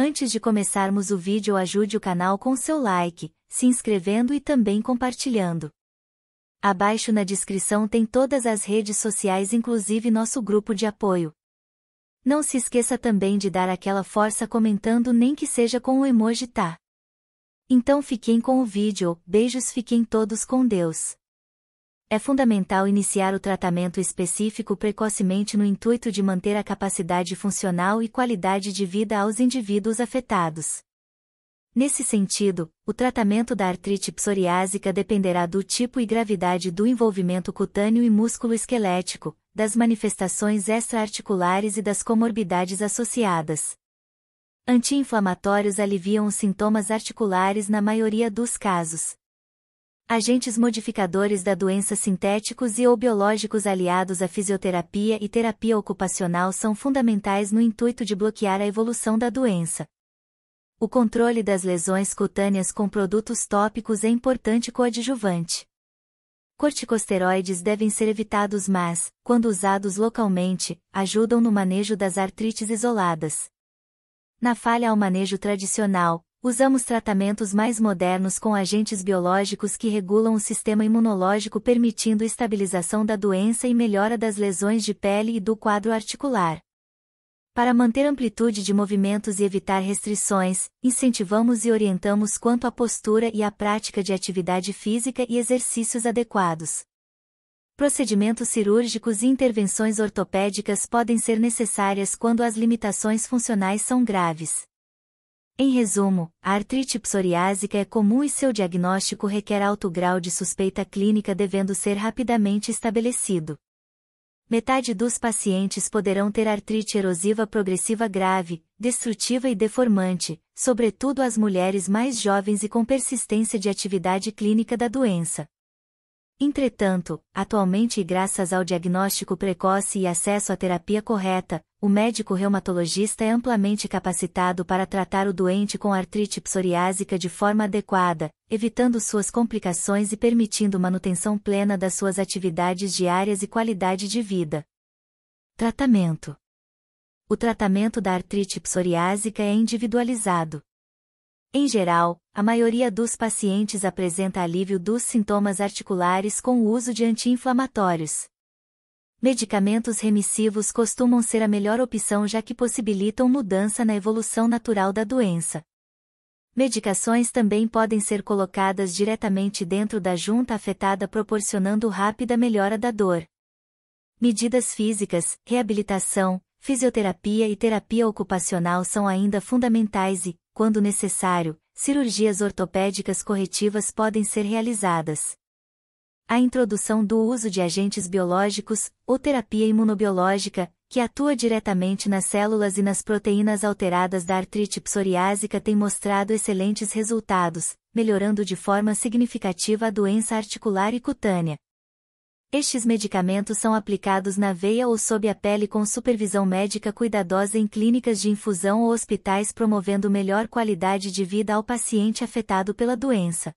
Antes de começarmos o vídeo ajude o canal com seu like, se inscrevendo e também compartilhando. Abaixo na descrição tem todas as redes sociais inclusive nosso grupo de apoio. Não se esqueça também de dar aquela força comentando nem que seja com o emoji tá. Então fiquem com o vídeo, beijos fiquem todos com Deus é fundamental iniciar o tratamento específico precocemente no intuito de manter a capacidade funcional e qualidade de vida aos indivíduos afetados. Nesse sentido, o tratamento da artrite psoriásica dependerá do tipo e gravidade do envolvimento cutâneo e músculo esquelético, das manifestações extraarticulares e das comorbidades associadas. Anti-inflamatórios aliviam os sintomas articulares na maioria dos casos, agentes modificadores da doença sintéticos e ou biológicos aliados à fisioterapia e terapia ocupacional são fundamentais no intuito de bloquear a evolução da doença. O controle das lesões cutâneas com produtos tópicos é importante coadjuvante. Corticosteroides devem ser evitados, mas, quando usados localmente, ajudam no manejo das artrites isoladas. Na falha ao manejo tradicional, Usamos tratamentos mais modernos com agentes biológicos que regulam o sistema imunológico, permitindo estabilização da doença e melhora das lesões de pele e do quadro articular. Para manter amplitude de movimentos e evitar restrições, incentivamos e orientamos quanto à postura e à prática de atividade física e exercícios adequados. Procedimentos cirúrgicos e intervenções ortopédicas podem ser necessárias quando as limitações funcionais são graves. Em resumo, a artrite psoriásica é comum e seu diagnóstico requer alto grau de suspeita clínica devendo ser rapidamente estabelecido. Metade dos pacientes poderão ter artrite erosiva progressiva grave, destrutiva e deformante, sobretudo as mulheres mais jovens e com persistência de atividade clínica da doença. Entretanto, atualmente e graças ao diagnóstico precoce e acesso à terapia correta, o médico reumatologista é amplamente capacitado para tratar o doente com artrite psoriásica de forma adequada, evitando suas complicações e permitindo manutenção plena das suas atividades diárias e qualidade de vida. Tratamento O tratamento da artrite psoriásica é individualizado. Em geral, a maioria dos pacientes apresenta alívio dos sintomas articulares com o uso de anti-inflamatórios medicamentos remissivos costumam ser a melhor opção já que possibilitam mudança na evolução natural da doença. Medicações também podem ser colocadas diretamente dentro da junta afetada, proporcionando rápida melhora da dor. Medidas físicas, reabilitação, fisioterapia e terapia ocupacional são ainda fundamentais e, quando necessário, cirurgias ortopédicas corretivas podem ser realizadas a introdução do uso de agentes biológicos, ou terapia imunobiológica, que atua diretamente nas células e nas proteínas alteradas da artrite psoriásica tem mostrado excelentes resultados, melhorando de forma significativa a doença articular e cutânea. Estes medicamentos são aplicados na veia ou sob a pele com supervisão médica cuidadosa em clínicas de infusão ou hospitais promovendo melhor qualidade de vida ao paciente afetado pela doença.